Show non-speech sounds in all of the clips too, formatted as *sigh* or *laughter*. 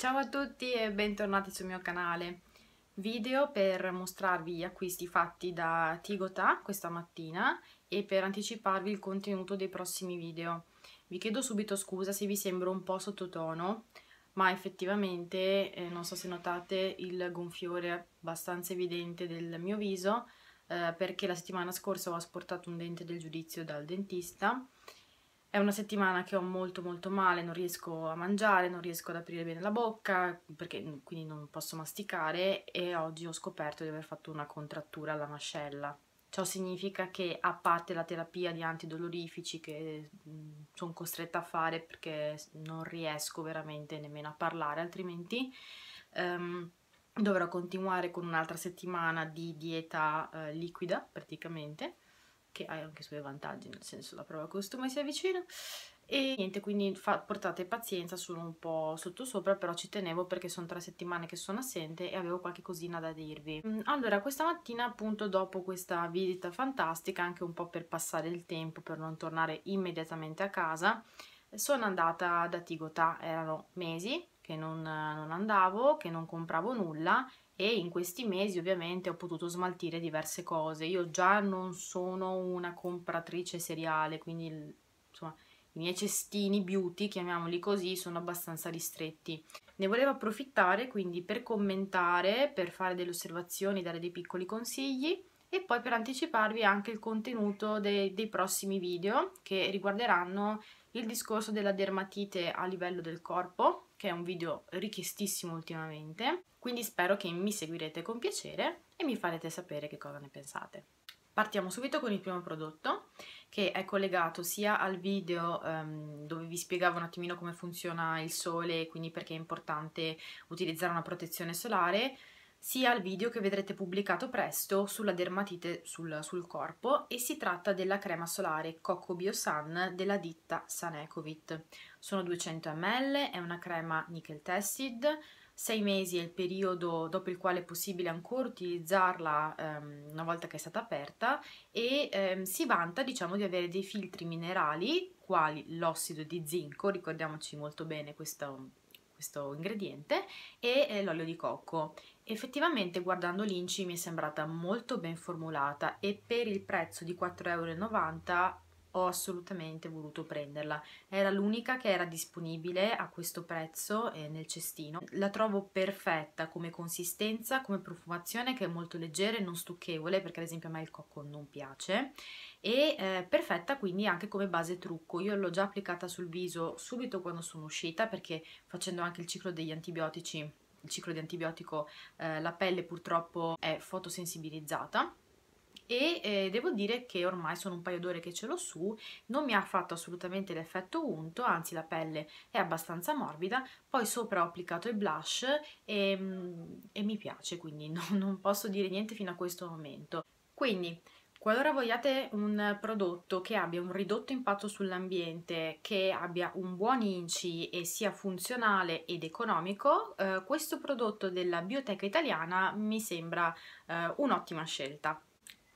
Ciao a tutti e bentornati sul mio canale. Video per mostrarvi gli acquisti fatti da Tigotà questa mattina e per anticiparvi il contenuto dei prossimi video. Vi chiedo subito scusa se vi sembro un po' sottotono, ma effettivamente, eh, non so se notate, il gonfiore abbastanza evidente del mio viso eh, perché la settimana scorsa ho asportato un dente del giudizio dal dentista è una settimana che ho molto molto male, non riesco a mangiare, non riesco ad aprire bene la bocca, perché quindi non posso masticare e oggi ho scoperto di aver fatto una contrattura alla mascella. Ciò significa che a parte la terapia di antidolorifici che sono costretta a fare perché non riesco veramente nemmeno a parlare, altrimenti um, dovrò continuare con un'altra settimana di dieta eh, liquida praticamente che ha anche i suoi vantaggi, nel senso la prova costume si avvicina e niente, quindi fa, portate pazienza, sono un po' sottosopra, però ci tenevo perché sono tre settimane che sono assente e avevo qualche cosina da dirvi. Mm, allora, questa mattina appunto dopo questa visita fantastica, anche un po' per passare il tempo, per non tornare immediatamente a casa, sono andata da Tigotà, erano mesi che non, non andavo, che non compravo nulla e in questi mesi ovviamente ho potuto smaltire diverse cose. Io già non sono una compratrice seriale, quindi insomma i miei cestini beauty, chiamiamoli così, sono abbastanza ristretti. Ne volevo approfittare quindi per commentare, per fare delle osservazioni, dare dei piccoli consigli e poi per anticiparvi anche il contenuto dei, dei prossimi video che riguarderanno il discorso della dermatite a livello del corpo, che è un video richiestissimo ultimamente, quindi spero che mi seguirete con piacere e mi farete sapere che cosa ne pensate. Partiamo subito con il primo prodotto che è collegato sia al video um, dove vi spiegavo un attimino come funziona il sole, e quindi perché è importante utilizzare una protezione solare, sia al video che vedrete pubblicato presto sulla dermatite sul, sul corpo e si tratta della crema solare Coco Biosan della ditta Sanecovit. Sono 200 ml, è una crema nickel tested, 6 mesi è il periodo dopo il quale è possibile ancora utilizzarla ehm, una volta che è stata aperta e ehm, si vanta diciamo di avere dei filtri minerali quali l'ossido di zinco, ricordiamoci molto bene questo, questo ingrediente, e eh, l'olio di cocco Effettivamente guardando l'Inci mi è sembrata molto ben formulata e per il prezzo di 4,90 euro ho assolutamente voluto prenderla. Era l'unica che era disponibile a questo prezzo eh, nel cestino. La trovo perfetta come consistenza, come profumazione che è molto leggera e non stucchevole perché ad esempio a me il cocco non piace e eh, perfetta quindi anche come base trucco. Io l'ho già applicata sul viso subito quando sono uscita perché facendo anche il ciclo degli antibiotici il ciclo di antibiotico eh, la pelle purtroppo è fotosensibilizzata e eh, devo dire che ormai sono un paio d'ore che ce l'ho su, non mi ha fatto assolutamente l'effetto unto, anzi la pelle è abbastanza morbida, poi sopra ho applicato il blush e, mm, e mi piace, quindi *laughs* no, non posso dire niente fino a questo momento. Quindi Qualora vogliate un prodotto che abbia un ridotto impatto sull'ambiente, che abbia un buon INCI e sia funzionale ed economico, eh, questo prodotto della Bioteca Italiana mi sembra eh, un'ottima scelta.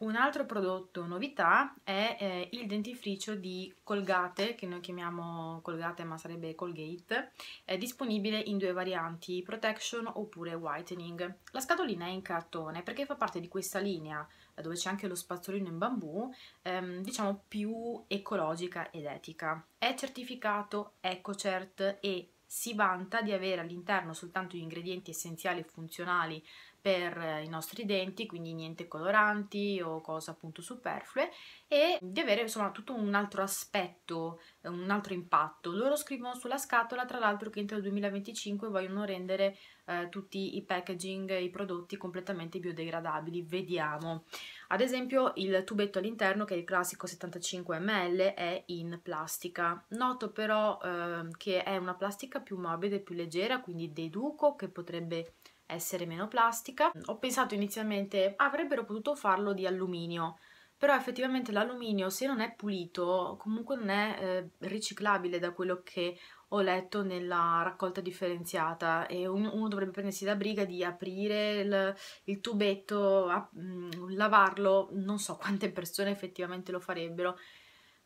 Un altro prodotto novità è eh, il dentifricio di Colgate, che noi chiamiamo Colgate ma sarebbe Colgate, è disponibile in due varianti, Protection oppure Whitening. La scatolina è in cartone perché fa parte di questa linea dove c'è anche lo spazzolino in bambù, ehm, diciamo più ecologica ed etica. È certificato EcoCert e si vanta di avere all'interno soltanto gli ingredienti essenziali e funzionali per i nostri denti, quindi niente coloranti o cose appunto superflue e di avere insomma tutto un altro aspetto, un altro impatto. Loro scrivono sulla scatola tra l'altro che entro il 2025 vogliono rendere eh, tutti i packaging, i prodotti completamente biodegradabili, vediamo. Ad esempio il tubetto all'interno che è il classico 75 ml è in plastica, noto però eh, che è una plastica più morbida e più leggera quindi deduco che potrebbe essere meno plastica. Mm, ho pensato inizialmente avrebbero potuto farlo di alluminio, però effettivamente l'alluminio se non è pulito comunque non è eh, riciclabile da quello che ho letto nella raccolta differenziata e uno, uno dovrebbe prendersi la briga di aprire il, il tubetto, a, mh, mm, lavarlo, non so *laughs* quante persone effettivamente lo farebbero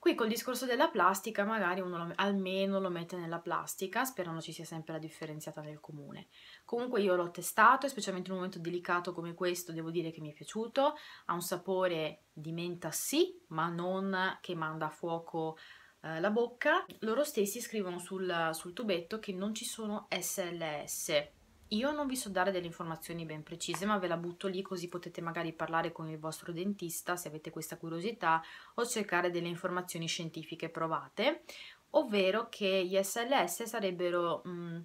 Qui col discorso della plastica magari uno lo, almeno lo mette nella plastica, sperando ci sia sempre la differenziata nel comune. Comunque io l'ho testato, specialmente in un momento delicato come questo, devo dire che mi è piaciuto, ha un sapore di menta sì, ma non che manda a fuoco eh, la bocca. Loro stessi scrivono sul, sul tubetto che non ci sono SLS, io non vi so dare delle informazioni ben precise, ma ve la butto lì così potete magari parlare con il vostro dentista se avete questa curiosità o cercare delle informazioni scientifiche provate, ovvero che gli SLS sarebbero mh, mm,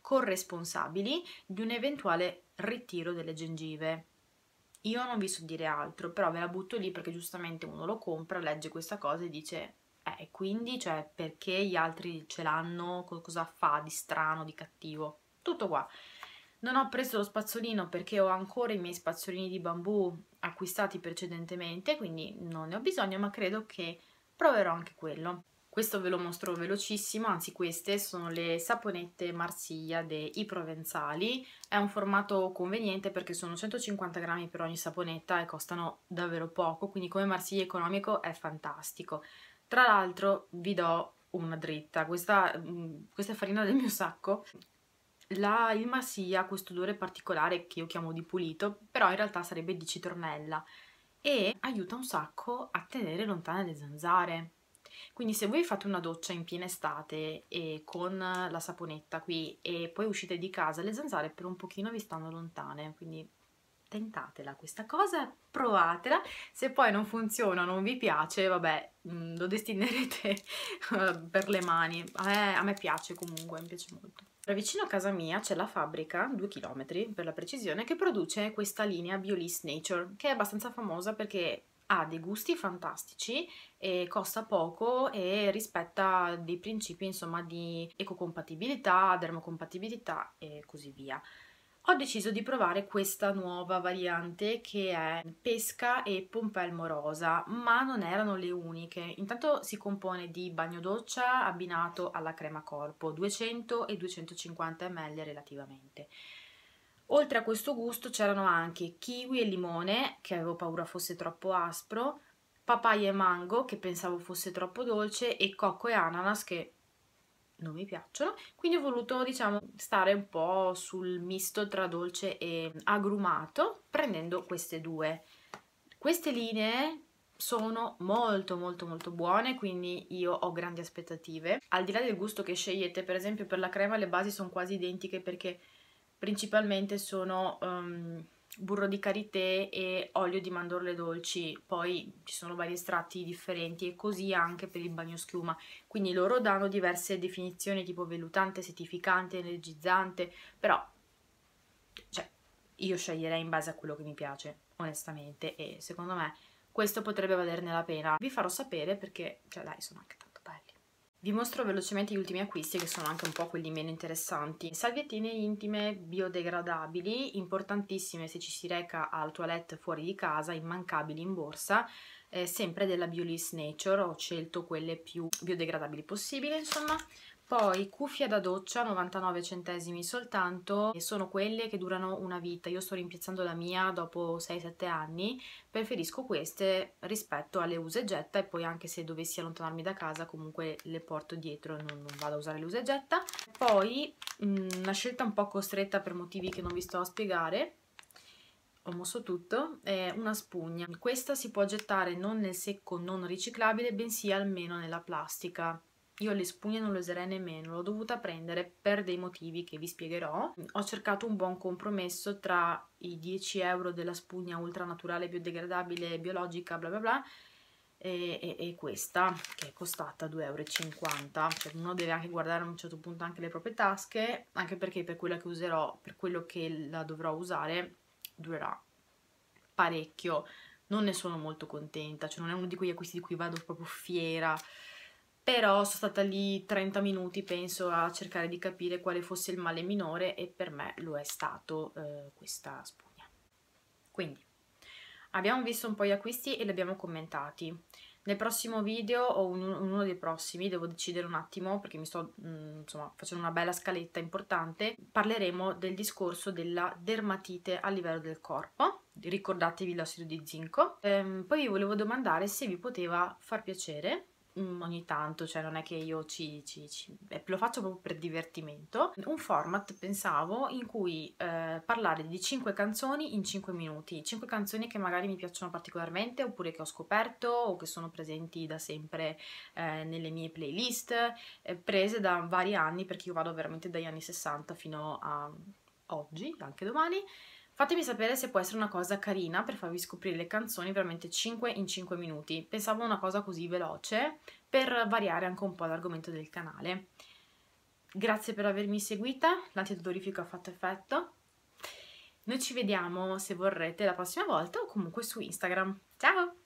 corresponsabili di un eventuale ritiro delle gengive. Io non vi so dire altro, però ve la butto lì perché giustamente uno lo compra, legge questa cosa e dice eh, quindi cioè perché gli altri ce l'hanno, cosa fa di strano, di cattivo, tutto qua. Non ho preso lo spazzolino perché ho ancora i miei spazzolini di bambù acquistati precedentemente, quindi non ne ho bisogno, ma credo che proverò anche quello. Questo ve lo mostro velocissimo, anzi queste sono le saponette Marsiglia dei Provenzali. È un formato conveniente perché sono 150 grammi per ogni saponetta e costano davvero poco, quindi come Marsiglia economico è fantastico. Tra l'altro vi do una dritta, questa, mm, questa è farina del mio sacco, la ilmasia ha questo odore particolare che io chiamo di pulito, però in realtà sarebbe di citronella e aiuta un sacco a tenere lontane le zanzare. Quindi se voi fate una doccia in piena estate e con la saponetta qui e poi uscite di casa, le zanzare per un pochino vi stanno lontane, quindi tentatela questa cosa, provatela, se poi non funziona, non vi piace, vabbè, mm, lo destinerete *laughs* per le mani, a me, a me piace comunque, mi piace molto. Vicino a casa mia c'è la fabbrica, 2 km per la precisione, che produce questa linea Biolis Nature, che è abbastanza famosa perché ha dei gusti fantastici e costa poco e rispetta dei principi insomma di ecocompatibilità, dermocompatibilità e così via ho deciso di provare questa nuova variante che è pesca e pompelmo rosa, ma non erano le uniche. Intanto si compone di bagno doccia abbinato alla crema corpo, 200 e 250 ml relativamente. Oltre a questo gusto c'erano anche kiwi e limone, che avevo paura fosse troppo aspro, papaya e mango, che pensavo fosse troppo dolce, e cocco e ananas, che non mi piacciono, quindi ho voluto diciamo stare un po' sul misto tra dolce e agrumato prendendo queste due. Queste linee sono molto molto molto buone quindi io ho grandi aspettative al di là del gusto che scegliete per esempio per la crema le basi sono quasi identiche perché principalmente sono um, burro di karité e olio di mandorle dolci, poi ci sono vari estratti differenti e così anche per il bagno schiuma. Quindi loro danno diverse definizioni tipo vellutante, setificante, energizzante, però cioè, io sceglierei in base a quello che mi piace, onestamente, e secondo me questo potrebbe valerne la pena. Vi farò sapere perché, cioè dai, sono anche tanto. Vi mostro velocemente gli ultimi acquisti che sono anche un po' quelli meno interessanti. Salviettine intime biodegradabili, importantissime se ci si reca al toilette fuori di casa, immancabili in borsa, eh, sempre della Biolis Nature, ho scelto quelle più biodegradabili possibili, insomma. Poi cuffie da doccia, 99 centesimi soltanto, e sono quelle che durano una vita. Io sto rimpiazzando la mia dopo 6-7 anni, preferisco queste rispetto alle use e getta e poi anche se dovessi allontanarmi da casa comunque le porto dietro, non, non vado a usare le use e getta. Poi mh, mm, una scelta un po' costretta per motivi che non vi sto a spiegare, ho mosso tutto, è una spugna. Questa si può gettare non nel secco non riciclabile, bensì almeno nella plastica io le spugne non le userei nemmeno, l'ho dovuta prendere per dei motivi che vi spiegherò. Ho cercato un buon compromesso tra i 10 euro della spugna ultra naturale, biodegradabile, biologica, bla bla bla, e, e, e, questa che è costata 2,50 euro cioè uno deve anche guardare a un certo punto anche le proprie tasche anche perché per quella che userò per quello che la dovrò usare durerà parecchio non ne sono molto contenta cioè non è uno di quegli acquisti di cui vado proprio fiera però sono stata lì 30 minuti penso a cercare di capire quale fosse il male minore e per me lo è stato eh, questa spugna. Quindi abbiamo visto un po' gli acquisti e li abbiamo commentati. Nel prossimo video o in uno dei prossimi, devo decidere un attimo perché mi sto mm, insomma, facendo una bella scaletta importante, parleremo del discorso della dermatite a livello del corpo. Ricordatevi l'ossido di zinco. Ehm, poi vi volevo domandare se vi poteva far piacere Mm, ogni tanto, cioè non è che io ci, ci, ci eh, lo faccio proprio per divertimento, un format pensavo in cui eh, parlare di 5 canzoni in 5 minuti, 5 canzoni che magari mi piacciono particolarmente oppure che ho scoperto o che sono presenti da sempre eh, nelle mie playlist, eh, prese da vari anni perché io vado veramente dagli anni 60 fino a oggi, anche domani, Fatemi sapere se può essere una cosa carina per farvi scoprire le canzoni veramente 5 in 5 minuti. Pensavo a una cosa così veloce per variare anche un po' l'argomento del canale. Grazie per avermi seguita, l'antidolorifico ha fatto effetto. Noi ci vediamo, se vorrete, la prossima volta o comunque su Instagram. Ciao!